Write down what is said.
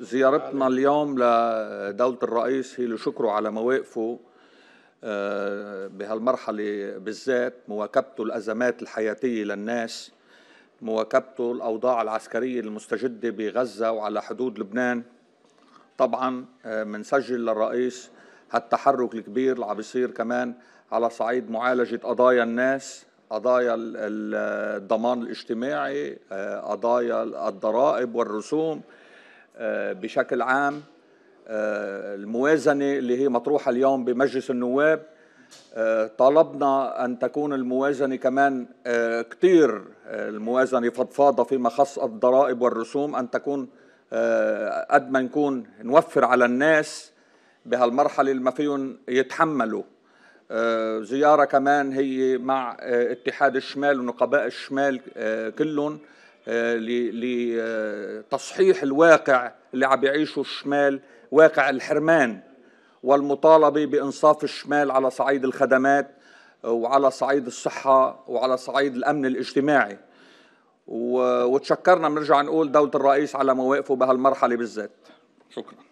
زيارتنا اليوم لدولة الرئيس هي لشكره على مواقفه آه، بهالمرحلة بالذات مواكبته الأزمات الحياتية للناس مواكبته الأوضاع العسكرية المستجدة بغزة وعلى حدود لبنان طبعا آه، منسجل للرئيس هالتحرك الكبير اللي عم بيصير كمان على صعيد معالجة قضايا الناس قضايا الضمان الاجتماعي آه، قضايا الضرائب والرسوم آه، بشكل عام آه، الموازنة اللي هي مطروحة اليوم بمجلس النواب آه، طلبنا أن تكون الموازنة كمان كتير الموازنة فضفاضة فيما خص الضرائب والرسوم أن تكون قد ما نكون نوفر على الناس بهالمرحلة اللي ما فيهم يتحملوا زيارة كمان هي مع اتحاد الشمال ونقباء الشمال كلهم آه، لتصحيح آه، الواقع اللي عم يعيشه الشمال واقع الحرمان والمطالبه بانصاف الشمال على صعيد الخدمات آه، وعلى صعيد الصحه وعلى صعيد الامن الاجتماعي وتشكرنا بنرجع نقول دوله الرئيس على مواقفه بهالمرحله بالذات شكرا